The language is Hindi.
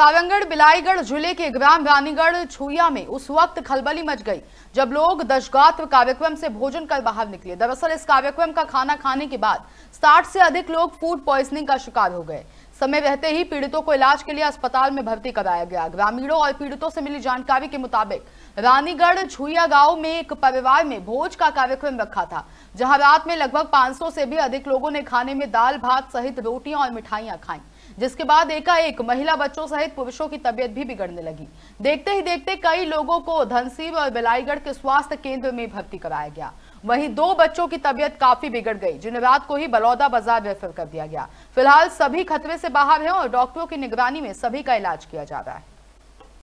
सावंगढ़ बिलाईगढ़ जिले के ग्राम रानीगढ़ छुया में उस वक्त खलबली मच गई जब लोग दशगात्र कार्यक्रम से भोजन कर बाहर निकले दरअसल इस कार्यक्रम का खाना खाने के बाद साठ से अधिक लोग फूड पॉइजनिंग का शिकार हो गए समय रहते ही पीड़ितों को इलाज के लिए अस्पताल में भर्ती कराया गया ग्रामीणों और पीड़ितों से मिली जानकारी के मुताबिक रानीगढ़ छुया गांव में एक परिवार में भोज का कार्यक्रम रखा था जहां रात में लगभग 500 से भी अधिक लोगों ने खाने में दाल भात सहित रोटियां और मिठाइयां खाई जिसके बाद एकाएक महिला बच्चों सहित पुरुषों की तबियत भी बिगड़ने लगी देखते ही देखते कई लोगों को धनसीब और बिलाईगढ़ के स्वास्थ्य केंद्र में भर्ती कराया गया वहीं दो बच्चों की तबियत काफी बिगड़ गई जिन्हें रात को ही बलौदा बाजार रेफर कर दिया गया फिलहाल सभी खतरे से बाहर हैं और डॉक्टरों की निगरानी में सभी का इलाज किया जा रहा है